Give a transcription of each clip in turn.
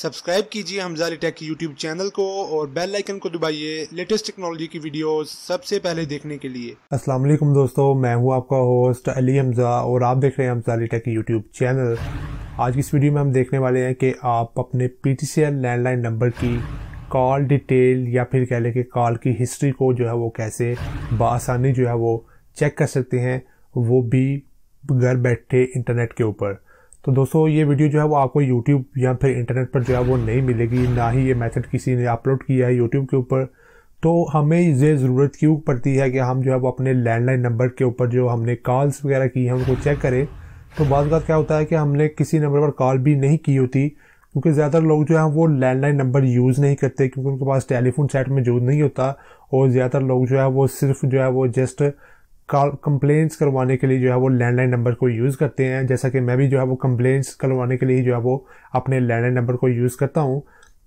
subscribe कीजिए Hamza tech की YouTube channel को और बेल आइकन को दबाइए लेटेस्ट टेक्नोलॉजी की वीडियो सबसे पहले देखने के लिए अस्सलाम वालेकुम दोस्तों मैं हूं आपका होस्ट अली हमजा और आप देख रहे हैं हमजा टेक यूट्यूब चैनल आज की इस वीडियो में हम देखने वाले हैं कि आप अपने P T C L landline number की कॉल डिटेल या फिर कह लें कि कॉल की हिस्ट्री को जो है वो कैसे बसानी जो है वो चेक कर सकते हैं वो भी घर बैठे इंटरनेट के ऊपर तो दोस्तों ये वीडियो जो है वो आपको यूट्यूब या फिर इंटरनेट पर जो है वो नहीं मिलेगी ना ही ये मैथड किसी ने अपलोड किया है यूट्यूब के ऊपर तो हमें ये ज़रूरत क्यों पड़ती है कि हम जो है वो अपने लैंडलाइन नंबर के ऊपर जो हमने कॉल्स वगैरह की हैं उनको चेक करें तो बात क्या होता है कि हमने किसी नंबर पर कॉल भी नहीं की होती क्योंकि ज़्यादातर लोग जो है वो लैंडलाइन नंबर यूज़ नहीं करते क्योंकि उनके पास टेलीफोन सेट मौजूद नहीं होता और ज़्यादातर लोग जो है वो सिर्फ जो है वो जस्ट कंप्लेंट्स करवाने के लिए जो है वो लैंडलाइन नंबर को यूज़ करते हैं जैसा कि मैं भी जो है वो कंप्लेंट्स करवाने के लिए जो है वो अपने लैंडलाइन नंबर को यूज़ करता हूँ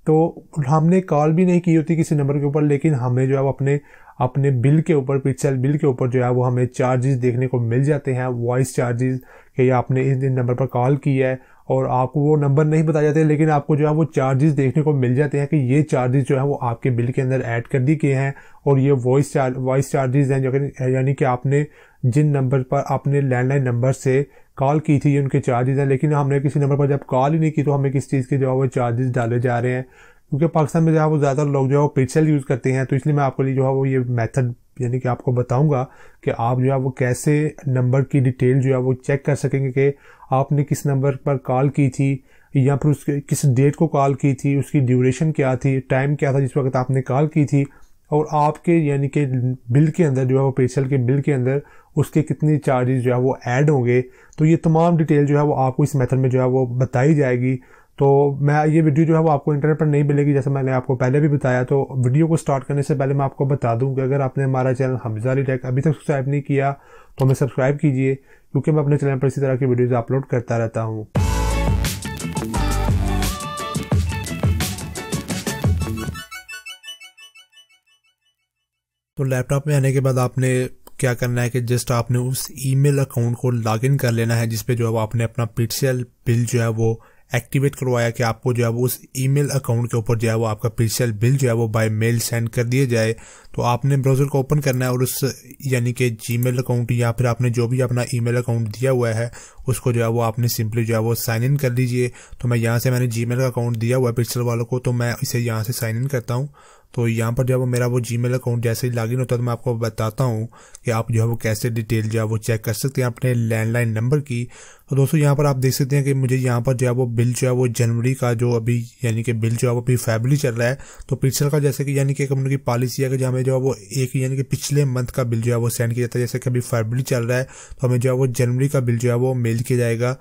तो हमने कॉल भी नहीं की होती किसी नंबर के ऊपर लेकिन हमें जो है वो अपने अपने बिल के ऊपर पिक्सल बिल के ऊपर जो है वो हमें चार्जेस देखने को मिल जाते हैं वॉइस चार्जेस कि आपने इस नंबर पर कॉल की है और आपको वो नंबर नहीं बताए जाते लेकिन आपको जो है वो चार्जेस देखने को मिल जाते हैं कि ये चार्जेस जो है वो आपके बिल के अंदर ऐड कर दिए गए हैं और ये वॉइस चार्ज वॉइस चार्जेस हैं जो कि यानी कि आपने जिन नंबर पर आपने लैंडलाइन नंबर से कॉल की थी ये उनके चार्जेस हैं लेकिन हमने किसी नंबर पर जब कॉल ही नहीं की तो हमें किस चीज़ के जो है वो चार्जेस डाले जा रहे हैं क्योंकि पाकिस्तान में जो है वो ज़्यादातर लोग जो है वो पिक्सल यूज़ करते हैं तो इसलिए मैं आपके लिए जो है वो ये मेथड यानी कि आपको बताऊंगा कि आप जो है वो कैसे नंबर की डिटेल जो है वो चेक कर सकेंगे कि आपने किस नंबर पर कॉल की थी या फिर उसके किस डेट को कॉल की थी उसकी ड्यूरेशन क्या थी टाइम क्या था जिस वक्त आपने कॉल की थी और आपके यानी कि बिल के अंदर जो है वो पेशल के बिल के अंदर उसके कितने चार्जेस जो है वो ऐड होंगे तो ये तमाम डिटेल जो है वो आपको इस मेथड में जो है वो बताई जाएगी तो मैं ये वीडियो जो है वो आपको इंटरनेट पर नहीं मिलेगी जैसे मैंने आपको पहले भी बताया तो वीडियो को स्टार्ट करने से पहले मैं आपको बता दूं कि अगर आपने हमारा चैनल हमजा टेक अभी तक सब्सक्राइब नहीं किया तो हमें सब्सक्राइब कीजिए क्योंकि मैं अपने चैनल पर इसी तरह की वीडियोज़ अपलोड करता रहता हूँ तो लैपटॉप में आने के बाद आपने क्या करना है कि जस्ट आपने उस ईमेल अकाउंट को लॉगिन कर लेना है जिसपे जो है वो आपने अपना पिक्सल बिल जो है वो एक्टिवेट करवाया कि आपको जो है वो उस ईमेल अकाउंट के ऊपर जो है वो आपका पीसीएल बिल जो है वो बाय मेल सेंड कर दिया जाए तो आपने ब्राउजर को ओपन करना है और उस यानी कि जीमेल अकाउंट या फिर आपने जो भी अपना ईमेल अकाउंट दिया हुआ है उसको जो है वो आपने सिंपली जो है वो साइन इन कर लीजिए तो मैं यहाँ से मैंने जीमेल का अकाउंट दिया हुआ है पिक्सल वालों को तो मैं इसे यहाँ से साइन इन करता हूँ तो यहाँ पर जो है मेरा वो जी अकाउंट जैसे ही लॉगिन होता है तो मैं आपको बताता हूँ कि आप जो है वो कैसे डिटेल जो है वो चेक कर सकते हैं अपने लैंडलाइन नंबर की तो दोस्तों यहाँ पर आप देख सकते हैं कि मुझे यहाँ पर जो है वो बिल जो है वो जनवरी का जो अभी यानी कि बिल जो है वो अभी फेबरी चल रहा है तो पिछले का जैसे कि यानी कि एक की पॉलिसी है कि जो हमें जो है वो एक यानी कि पिछले मंथ का बिल जो है वो सेंड किया जाता है जैसे कि अभी फेबरी चल रहा है तो हमें जो है वो जनवरी का बिल जो है वो मेल किया जाएगा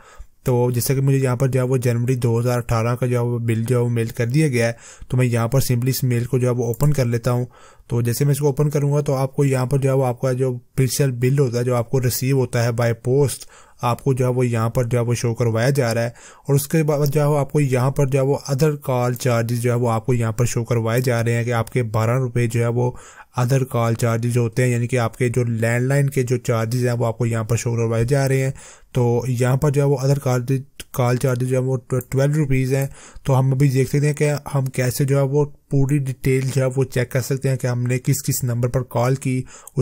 तो जैसे कि मुझे यहाँ पर जो है वो जनवरी 2018 का जो है वो बिल जो है वो मेल कर दिया गया है तो मैं यहाँ पर सिंपली इस मेल को जो है वो ओपन कर लेता हूँ तो जैसे मैं इसको ओपन करूँगा तो आपको यहाँ पर जो है वो आपका जो पिक्सल बिल होता है जो आपको रिसीव होता है बाय पोस्ट आपको जो है वो यहाँ पर जो है वो शो करवाया जा रहा है और उसके बाद जो है वो आपको यहाँ पर जो है वो अदर कॉल चार्जेस जो है वो आपको यहाँ पर शो करवाए जा रहे हैं कि आपके बारह रुपये जो है वो अदर कॉल चार्जेज होते हैं यानी कि आपके जो लैंडलाइन के जो चार्जेज हैं वो आपको यहाँ पर शो करवाए जा रहे हैं तो यहाँ पर जो है वो अदर कार कॉल चार्जेज जो है वो ट्वेल्व रुपीज़ हैं तो हम अभी देख सकते हैं कि हम कैसे जो है वो पूरी डिटेल जो है वो चेक कर सकते हैं कि हमने किस किस नंबर पर कॉल की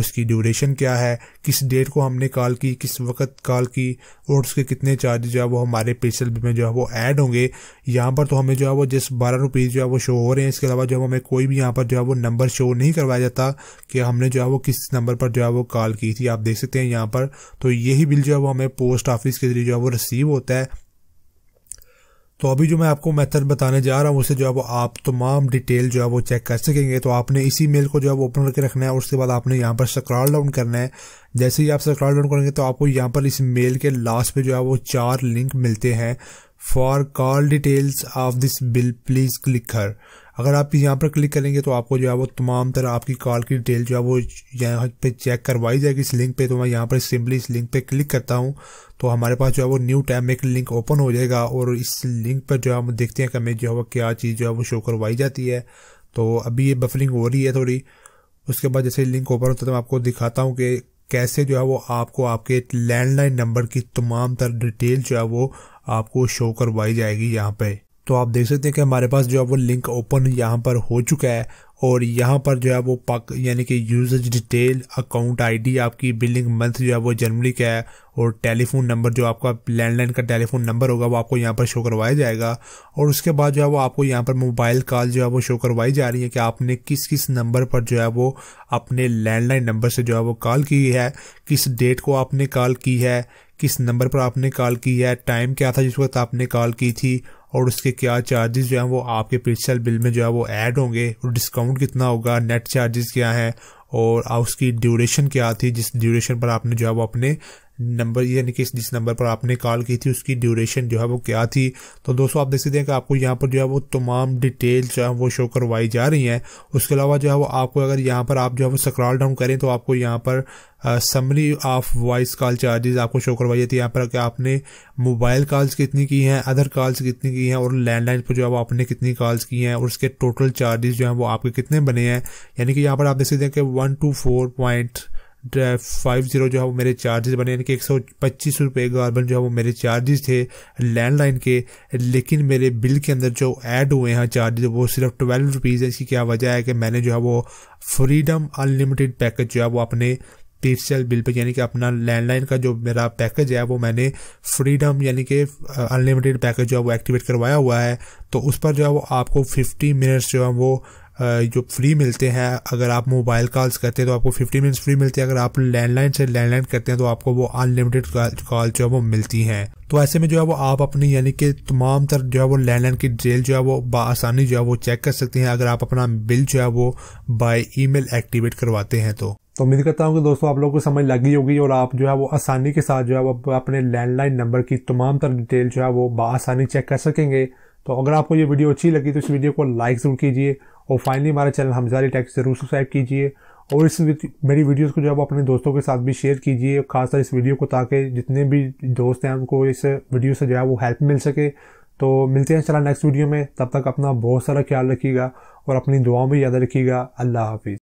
उसकी ड्यूरेशन क्या है किस डेट को हमने कॉल की किस वक्त कॉल की और उसके कितने चार्ज जो है वो हमारे पेशल में जो है वो ऐड होंगे यहाँ पर तो हमें जो है वो जिस बारह रुपीज़ जो है वो शो हो रहे हैं इसके अलावा जो है हमें कोई भी यहाँ पर जो है वो नंबर शो नहीं करवाया जाता कि हमने जो है वो किस नंबर पर जो है वो कॉल की थी आप देख सकते हैं यहाँ पर तो यही बिल जो है वो हमें पोस्ट पोस्ट ऑफिस के जरिए जो है वो रिसीव होता है तो अभी जो मैं आपको मेथड बताने जा रहा हूँ उसे जो है वो आप तमाम डिटेल जो है वो चेक कर सकेंगे तो आपने इसी मेल को जो है वो ओपन करके रखना है उसके बाद आपने यहाँ पर स्क्रॉल डाउन करना है जैसे ही आप स्क्रॉल डाउन करेंगे तो आपको यहाँ पर इस मेल के लास्ट पे जो है वो चार लिंक मिलते हैं for call details of this bill please click here अगर आप यहाँ पर क्लिक करेंगे तो आपको जो है वो तमाम तरह आपकी कॉल की डिटेल जो है वो यहाँ पे चेक करवाई जाएगी इस लिंक पे तो मैं यहाँ पर सिंपली इस लिंक पे क्लिक करता हूँ तो हमारे पास जो है वो न्यू टैब में एक लिंक ओपन हो जाएगा और इस लिंक पर जो है हम देखते हैं कि हमें जो है वो क्या चीज़ जो है वो शो करवाई जाती है तो अभी ये बफरिंग हो रही है थोड़ी उसके बाद जैसे लिंक ओपन होता है तो मैं आपको दिखाता हूँ कि कैसे जो है वो आपको आपके लैंडलाइन नंबर की तमाम तर डिटेल जो है वो आपको शो करवाई जाएगी यहाँ पे तो आप देख सकते हैं कि हमारे पास जो है वो लिंक ओपन यहाँ पर हो चुका है और यहाँ पर जो है वो पक यानी कि यूजेज डिटेल अकाउंट आईडी आपकी बिलिंग मंथ जो है वो जनवरी का है और टेलीफोन नंबर जो आपका लैंडलाइन का टेलीफोन नंबर होगा वो आपको यहाँ पर शो करवाया जाएगा और उसके बाद जो है वो आपको यहाँ पर मोबाइल कॉल जो है वो शो करवाई जा रही है कि आपने किस किस नंबर पर जो है वो अपने लैंडलाइन नंबर से जो है वो कॉल की है किस डेट को आपने कॉल की है किस नंबर पर आपने कॉल की है टाइम क्या था जिस वक्त आपने कॉल की थी और उसके क्या चार्जेस जो हैं वो आपके पिछले बिल में जो है वो ऐड होंगे और डिस्काउंट कितना होगा नेट चार्जेस क्या है और उसकी ड्यूरेशन क्या थी जिस ड्यूरेशन पर आपने जो है वो अपने नंबर यानी कि जिस नंबर पर आपने कॉल की थी उसकी ड्यूरेशन जो है वो क्या थी तो दोस्तों आप देख सकते हैं कि आपको यहाँ पर जो है वो तमाम डिटेल जो है वो शो करवाई जा रही हैं उसके अलावा जो है वो आपको अगर यहाँ पर आप जो है वो स्क्रॉल डाउन करें तो आपको यहाँ पर summary of voice call charges आपको शो करवाई जाती है यहाँ पर कि आपने मोबाइल कॉल्स कितनी की हैं अदर कॉल्स कितनी की हैं और लैंडलाइन पर जो है वो आपने कितनी कॉल्स की हैं और उसके टोटल चार्जेस जो हैं वो आपके कितने बने हैं यानी कि यहाँ पर आप देख सकते हैं कि one two four point drive five zero जो है वो मेरे चार्जेस बने यानी कि एक सौ पच्चीस रुपये गार्बन जो है वो मेरे चार्जेस थे लैंडलाइन के लेकिन मेरे बिल के अंदर जो ऐड हुए हैं चार्जेस वो सिर्फ ट्वेल्व रुपीज़ है इसकी क्या वजह है कि मैंने जो है वो फ्रीडम अनलिमिटेड पैकेज जो है वो अपने एल बिल पे यानी कि अपना लैंडलाइन का जो मेरा पैकेज है वो मैंने फ्रीडम यानी कि अनलिमिटेड पैकेज जो है वो एक्टिवेट करवाया हुआ है तो उस पर जो है वो आपको 50 मिनट्स जो है वो जो फ्री मिलते हैं अगर आप मोबाइल कॉल्स करते हैं तो आपको फिफ्टी मिनट्स फ्री मिलते हैं अगर आप लैंडलाइन से लैंडलाइन करते हैं तो आपको वो अनलिमिटेड कॉल जो है वो मिलती हैं तो ऐसे में जो है वो आप अपनी यानी कि तमाम तर जो है वो लैंडलाइन की डिटेल जो है वो आसानी जो है वो चेक कर सकते हैं अगर आप अपना बिल जो है वो ई मेल एक्टिवेट करवाते हैं तो तो उम्मीद करता हूँ कि दोस्तों आप लोगों को समझ लगी होगी और आप जो है वो आसानी के साथ जो है वो अपने लैंडलाइन नंबर की तमाम तर डिटेल जो है वो बसानी चेक कर सकेंगे तो अगर आपको ये वीडियो अच्छी लगी तो इस वीडियो को लाइक ज़रूर कीजिए और फाइनली हमारे चैनल हमजारी टैक्स ज़रूर सब्सक्राइब कीजिए और इस मेरी वीडियोस को जो है अपने दोस्तों के साथ भी शेयर कीजिए खासकर इस वीडियो को ताकि जितने भी दोस्त हैं उनको इस वीडियो से जो है वो हेल्प मिल सके तो मिलते हैं चला नेक्स्ट वीडियो में तब तक अपना बहुत सारा ख्याल रखिएगा और अपनी दुआओं में याद रखिएगा अल्लाह हाफिज़